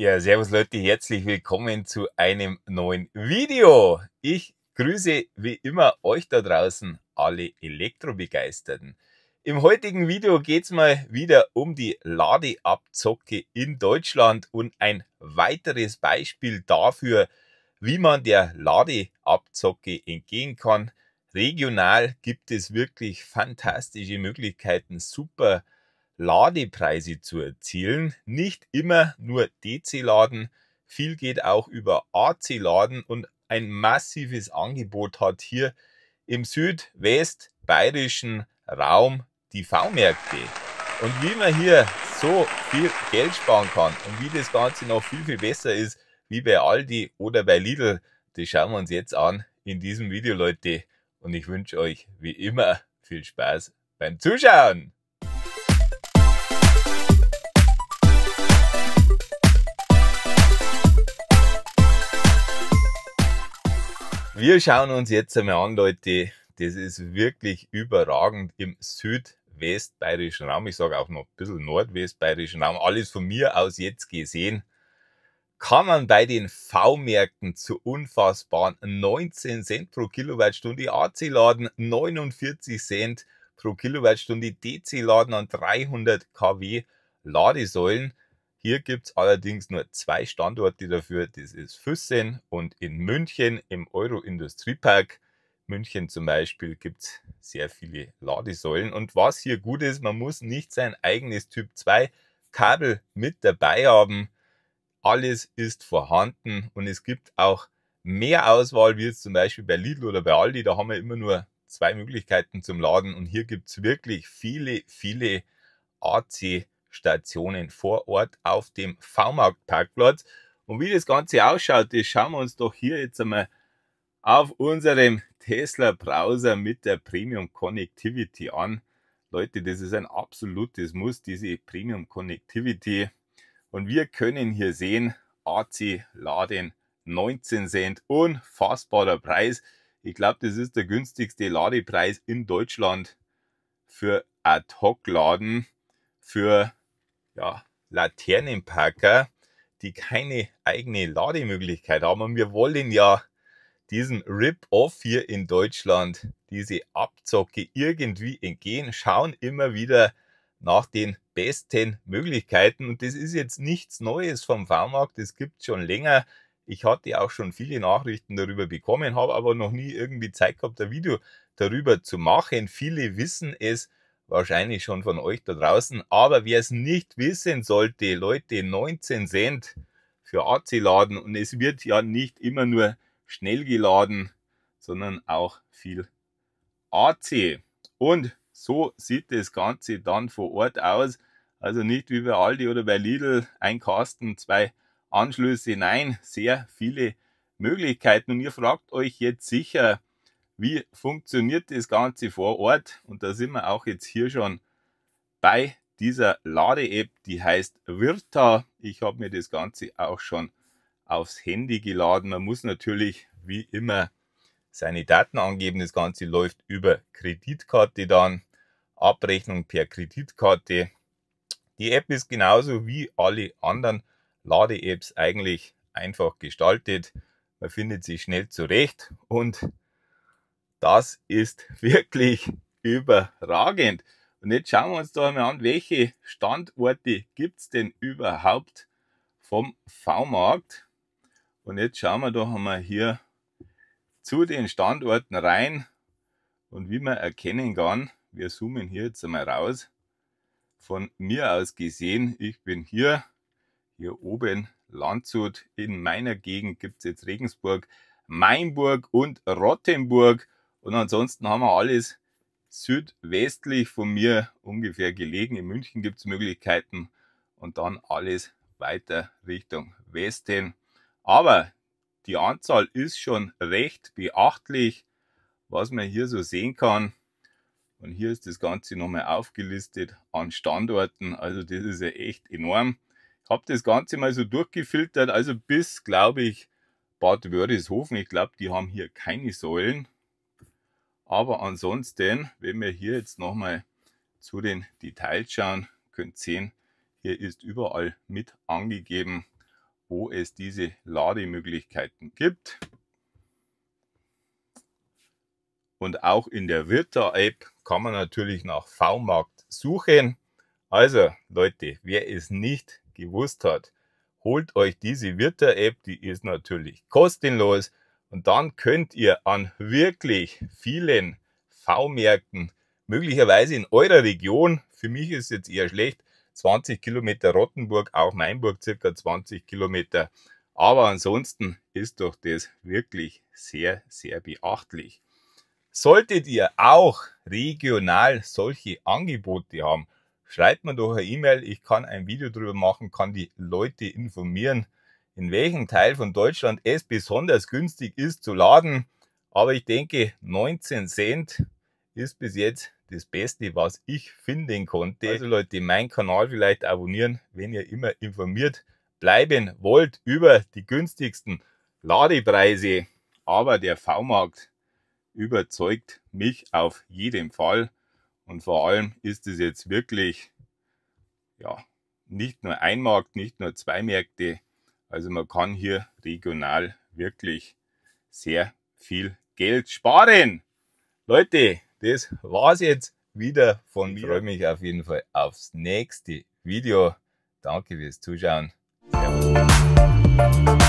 Ja, servus Leute, herzlich willkommen zu einem neuen Video. Ich grüße wie immer euch da draußen, alle Elektrobegeisterten. Im heutigen Video geht es mal wieder um die Ladeabzocke in Deutschland und ein weiteres Beispiel dafür, wie man der Ladeabzocke entgehen kann. Regional gibt es wirklich fantastische Möglichkeiten, super Ladepreise zu erzielen. Nicht immer nur DC-Laden, viel geht auch über AC-Laden und ein massives Angebot hat hier im südwestbayerischen Raum die V-Märkte. Und wie man hier so viel Geld sparen kann und wie das Ganze noch viel, viel besser ist wie bei Aldi oder bei Lidl, das schauen wir uns jetzt an in diesem Video, Leute. Und ich wünsche euch wie immer viel Spaß beim Zuschauen. Wir schauen uns jetzt einmal an, Leute. Das ist wirklich überragend im südwestbayerischen Raum. Ich sage auch noch ein bisschen nordwestbayerischen Raum. Alles von mir aus jetzt gesehen kann man bei den V-Märkten zu unfassbaren 19 Cent pro Kilowattstunde AC-Laden, 49 Cent pro Kilowattstunde DC-Laden an 300 kW Ladesäulen hier gibt es allerdings nur zwei Standorte dafür. Das ist Füssen und in München im Euro-Industriepark. München zum Beispiel gibt es sehr viele Ladesäulen. Und was hier gut ist, man muss nicht sein eigenes Typ 2 Kabel mit dabei haben. Alles ist vorhanden und es gibt auch mehr Auswahl, wie jetzt zum Beispiel bei Lidl oder bei Aldi. Da haben wir immer nur zwei Möglichkeiten zum Laden und hier gibt es wirklich viele, viele AC kabel Stationen vor Ort auf dem V-Markt-Parkplatz. Und wie das Ganze ausschaut, das schauen wir uns doch hier jetzt einmal auf unserem Tesla Browser mit der Premium Connectivity an. Leute, das ist ein absolutes Muss, diese Premium Connectivity. Und wir können hier sehen, AC Laden 19 Cent, unfassbarer Preis. Ich glaube, das ist der günstigste Ladepreis in Deutschland für Ad-Hoc-Laden für ja, Laternenparker, die keine eigene Lademöglichkeit haben. Und wir wollen ja diesem Rip-Off hier in Deutschland, diese Abzocke irgendwie entgehen, schauen immer wieder nach den besten Möglichkeiten. Und das ist jetzt nichts Neues vom V-Markt, das gibt es schon länger. Ich hatte auch schon viele Nachrichten darüber bekommen, habe aber noch nie irgendwie Zeit gehabt, ein Video darüber zu machen. Viele wissen es, wahrscheinlich schon von euch da draußen. Aber wer es nicht wissen sollte, Leute, 19 Cent für AC laden und es wird ja nicht immer nur schnell geladen, sondern auch viel AC. Und so sieht das Ganze dann vor Ort aus. Also nicht wie bei Aldi oder bei Lidl ein Kasten, zwei Anschlüsse. Nein, sehr viele Möglichkeiten. Und ihr fragt euch jetzt sicher, wie funktioniert das Ganze vor Ort. Und da sind wir auch jetzt hier schon bei dieser Lade-App, die heißt Virta. Ich habe mir das Ganze auch schon aufs Handy geladen. Man muss natürlich wie immer seine Daten angeben. Das Ganze läuft über Kreditkarte dann. Abrechnung per Kreditkarte. Die App ist genauso wie alle anderen Lade-Apps eigentlich einfach gestaltet. Man findet sich schnell zurecht und das ist wirklich überragend. Und jetzt schauen wir uns doch mal an, welche Standorte gibt's denn überhaupt vom V-Markt. Und jetzt schauen wir doch einmal hier zu den Standorten rein. Und wie man erkennen kann, wir zoomen hier jetzt einmal raus. Von mir aus gesehen, ich bin hier, hier oben Landshut. In meiner Gegend gibt's jetzt Regensburg, Mainburg und Rottenburg. Und ansonsten haben wir alles südwestlich von mir ungefähr gelegen. In München gibt es Möglichkeiten und dann alles weiter Richtung Westen. Aber die Anzahl ist schon recht beachtlich, was man hier so sehen kann. Und hier ist das Ganze nochmal aufgelistet an Standorten. Also das ist ja echt enorm. Ich habe das Ganze mal so durchgefiltert, also bis, glaube ich, Bad Wörishofen. Ich glaube, die haben hier keine Säulen. Aber ansonsten, wenn wir hier jetzt nochmal zu den Details schauen, könnt ihr sehen, hier ist überall mit angegeben, wo es diese Lademöglichkeiten gibt. Und auch in der Virta-App kann man natürlich nach V-Markt suchen. Also Leute, wer es nicht gewusst hat, holt euch diese Virta-App, die ist natürlich kostenlos. Und dann könnt ihr an wirklich vielen V-Märkten, möglicherweise in eurer Region, für mich ist jetzt eher schlecht, 20 Kilometer Rottenburg, auch Mainburg circa 20 Kilometer. Aber ansonsten ist doch das wirklich sehr, sehr beachtlich. Solltet ihr auch regional solche Angebote haben, schreibt mir doch eine E-Mail. Ich kann ein Video darüber machen, kann die Leute informieren in welchem Teil von Deutschland es besonders günstig ist zu laden. Aber ich denke, 19 Cent ist bis jetzt das Beste, was ich finden konnte. Also Leute, meinen Kanal vielleicht abonnieren, wenn ihr immer informiert bleiben wollt über die günstigsten Ladepreise. Aber der V-Markt überzeugt mich auf jeden Fall. Und vor allem ist es jetzt wirklich, ja, nicht nur ein Markt, nicht nur zwei Märkte, also man kann hier regional wirklich sehr viel Geld sparen. Leute, das war's jetzt wieder von mir. Ich freue mich auf jeden Fall aufs nächste Video. Danke fürs Zuschauen. Servus.